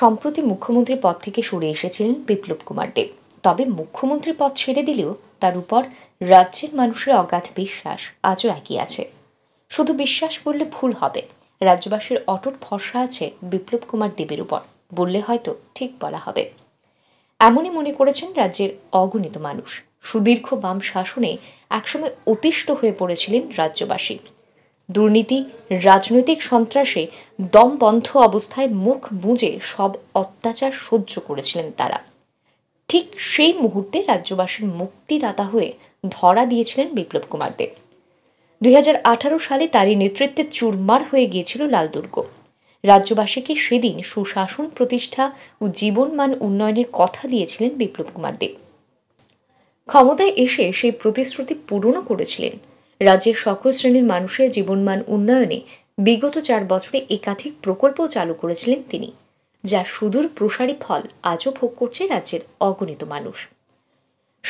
সম্প্রতি মুখ্যমন্ত্রী পদ থেকে সরে এসেছিলেন বিপ্লব কুমার দেব তবে মুখ্যমন্ত্রী পদ ছেড়ে দিলেও তার উপর রাজ্যের মানুষের অগাধ বিশ্বাস আজও একই আছে শুধু বিশ্বাস বললে ভুল হবে রাজ্যবাসীর অটুট ভরসা আছে বিপ্লব কুমার দেবের উপর বললে হয়তো ঠিক বলা হবে এমনই মনে করেছেন রাজ্যের অগণিত মানুষ সুদীর্ঘ বাম শাসনে একসময় অতিষ্ঠ হয়ে পড়েছিলেন রাজ্যবাসী দুর্নীতি রাজনৈতিক সন্ত্রাসে বন্ধ অবস্থায় মুখ বুঁজে সব অত্যাচার সহ্য করেছিলেন তারা ঠিক সেই মুহূর্তে রাজ্যবাসীর মুক্তিদাতা হয়ে ধরা দিয়েছিলেন বিপ্লব কুমার দেব দুই সালে তারই নেতৃত্বে চুরমার হয়ে গিয়েছিল লাল দুর্গ রাজ্যবাসীকে সেদিন সুশাসন প্রতিষ্ঠা ও জীবনমান উন্নয়নের কথা দিয়েছিলেন বিপ্লব কুমার দেব ক্ষমতায় এসে সেই প্রতিশ্রুতি পূরণও করেছিলেন রাজ্যের সকল শ্রেণীর মানুষের জীবনমান উন্নয়নে বিগত চার বছরে একাধিক প্রকল্পও চালু করেছিলেন তিনি যার সুদূর প্রসারী ফল আজও ভোগ করছে রাজ্যের অগণিত মানুষ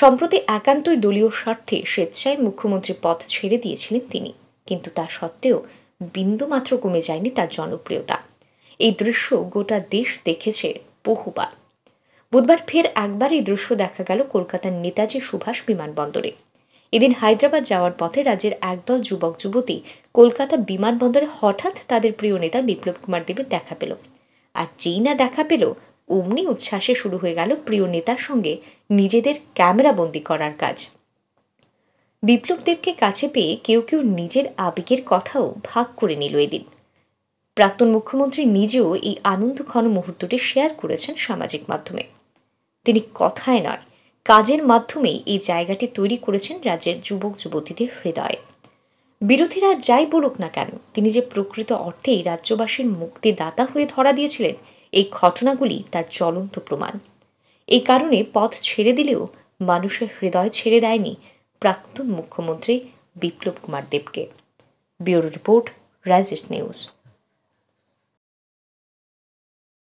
সম্প্রতি একান্তই দলীয় স্বার্থে স্বেচ্ছায় মুখ্যমন্ত্রী পদ ছেড়ে দিয়েছিলেন তিনি কিন্তু তা সত্ত্বেও বিন্দুমাত্র কমে যায়নি তার জনপ্রিয়তা এই দৃশ্য গোটা দেশ দেখেছে বহুবার বুধবার ফের একবার এই দৃশ্য দেখা গেল কলকাতার নেতাজি সুভাষ বিমানবন্দরে এদিন হায়দ্রাবাদ যাওয়ার পথে রাজ্যের একদল যুবক যুবতী কলকাতা বিমানবন্দরে হঠাৎ তাদের প্রিয় নেতা বিপ্লব কুমার দেবের দেখা পেল আর যেই না দেখা পেল অমনি উচ্ছ্বাসে শুরু হয়ে গেল প্রিয় নেতার সঙ্গে নিজেদের ক্যামেরাবন্দি করার কাজ বিপ্লব দেবকে কাছে পেয়ে কেউ কেউ নিজের আবেগের কথাও ভাগ করে নিল এদিন প্রাক্তন মুখ্যমন্ত্রী নিজেও এই আনন্দঘন মুহূর্তটি শেয়ার করেছেন সামাজিক মাধ্যমে তিনি কথায় নয় কাজের মাধ্যমেই এই জায়গাটি তৈরি করেছেন রাজ্যের যুবক যুবতীদের হৃদয়ে বিরোধীরা যাই বলুক না কেন তিনি যে প্রকৃত অর্থেই রাজ্যবাসীর মুক্তিদাতা হয়ে ধরা দিয়েছিলেন এই ঘটনাগুলি তার চলন্ত প্রমাণ এই কারণে পথ ছেড়ে দিলেও মানুষের হৃদয় ছেড়ে দেয়নি প্রাক্তন মুখ্যমন্ত্রী বিপ্লব কুমার দেবকে ব্যুরো রিপোর্ট রাজেশ নিউজ